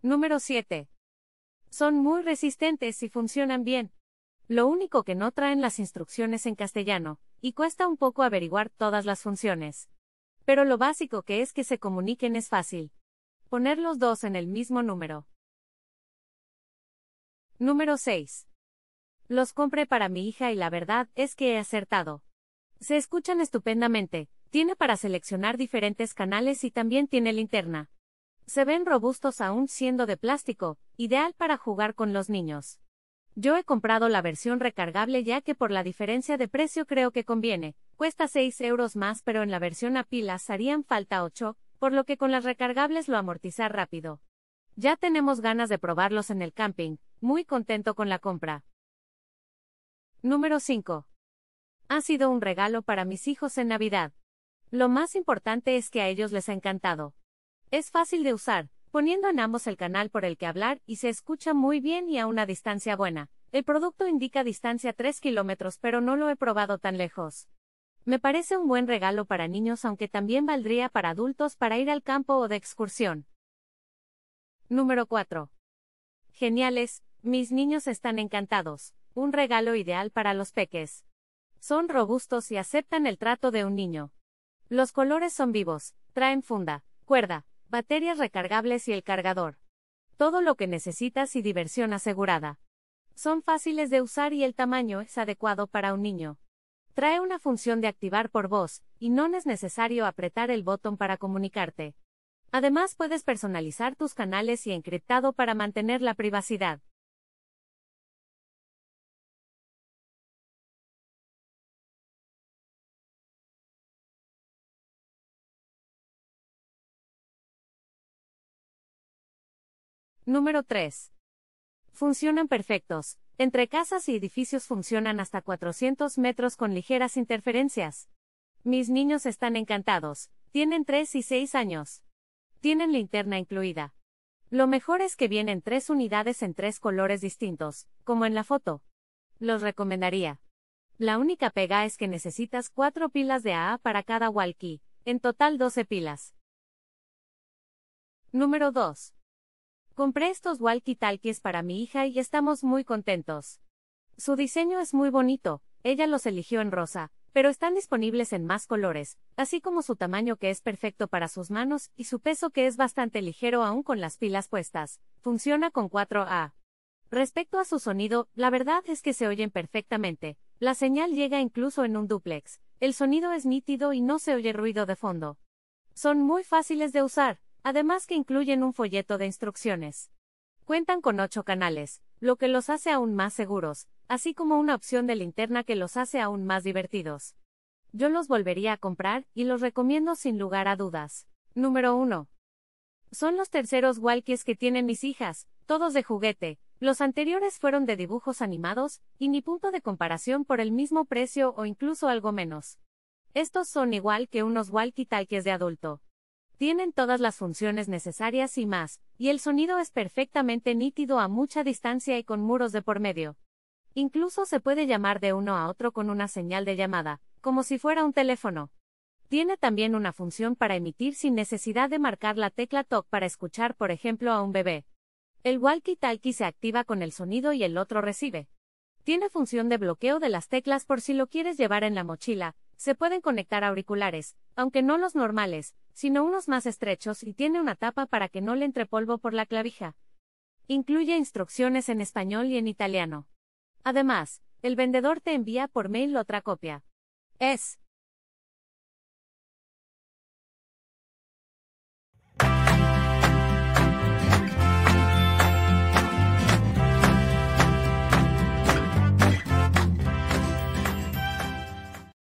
Número 7. Son muy resistentes y funcionan bien. Lo único que no traen las instrucciones en castellano, y cuesta un poco averiguar todas las funciones. Pero lo básico que es que se comuniquen es fácil. Poner los dos en el mismo número. Número 6. Los compré para mi hija y la verdad es que he acertado. Se escuchan estupendamente, tiene para seleccionar diferentes canales y también tiene linterna. Se ven robustos aún siendo de plástico, ideal para jugar con los niños. Yo he comprado la versión recargable ya que por la diferencia de precio creo que conviene, cuesta 6 euros más pero en la versión a pilas harían falta 8, por lo que con las recargables lo amortizar rápido. Ya tenemos ganas de probarlos en el camping, muy contento con la compra. Número 5. Ha sido un regalo para mis hijos en Navidad. Lo más importante es que a ellos les ha encantado. Es fácil de usar, poniendo en ambos el canal por el que hablar y se escucha muy bien y a una distancia buena. El producto indica distancia 3 kilómetros, pero no lo he probado tan lejos. Me parece un buen regalo para niños, aunque también valdría para adultos para ir al campo o de excursión. Número 4. Geniales, mis niños están encantados, un regalo ideal para los peques. Son robustos y aceptan el trato de un niño. Los colores son vivos, traen funda, cuerda, baterías recargables y el cargador. Todo lo que necesitas y diversión asegurada. Son fáciles de usar y el tamaño es adecuado para un niño. Trae una función de activar por voz, y no es necesario apretar el botón para comunicarte. Además puedes personalizar tus canales y encriptado para mantener la privacidad. Número 3. Funcionan perfectos. Entre casas y edificios funcionan hasta 400 metros con ligeras interferencias. Mis niños están encantados. Tienen 3 y 6 años. Tienen linterna incluida. Lo mejor es que vienen tres unidades en tres colores distintos, como en la foto. Los recomendaría. La única pega es que necesitas cuatro pilas de AA para cada walkie, en total 12 pilas. Número 2. Compré estos walkie-talkies para mi hija y estamos muy contentos. Su diseño es muy bonito, ella los eligió en rosa, pero están disponibles en más colores, así como su tamaño que es perfecto para sus manos y su peso que es bastante ligero aún con las pilas puestas. Funciona con 4A. Respecto a su sonido, la verdad es que se oyen perfectamente. La señal llega incluso en un duplex. El sonido es nítido y no se oye ruido de fondo. Son muy fáciles de usar además que incluyen un folleto de instrucciones. Cuentan con ocho canales, lo que los hace aún más seguros, así como una opción de linterna que los hace aún más divertidos. Yo los volvería a comprar y los recomiendo sin lugar a dudas. Número 1. Son los terceros walkies que tienen mis hijas, todos de juguete. Los anteriores fueron de dibujos animados, y ni punto de comparación por el mismo precio o incluso algo menos. Estos son igual que unos walkie-talkies de adulto, tienen todas las funciones necesarias y más, y el sonido es perfectamente nítido a mucha distancia y con muros de por medio. Incluso se puede llamar de uno a otro con una señal de llamada, como si fuera un teléfono. Tiene también una función para emitir sin necesidad de marcar la tecla TOC para escuchar, por ejemplo, a un bebé. El walkie-talkie se activa con el sonido y el otro recibe. Tiene función de bloqueo de las teclas por si lo quieres llevar en la mochila, se pueden conectar auriculares, aunque no los normales, sino unos más estrechos y tiene una tapa para que no le entre polvo por la clavija. Incluye instrucciones en español y en italiano. Además, el vendedor te envía por mail otra copia. Es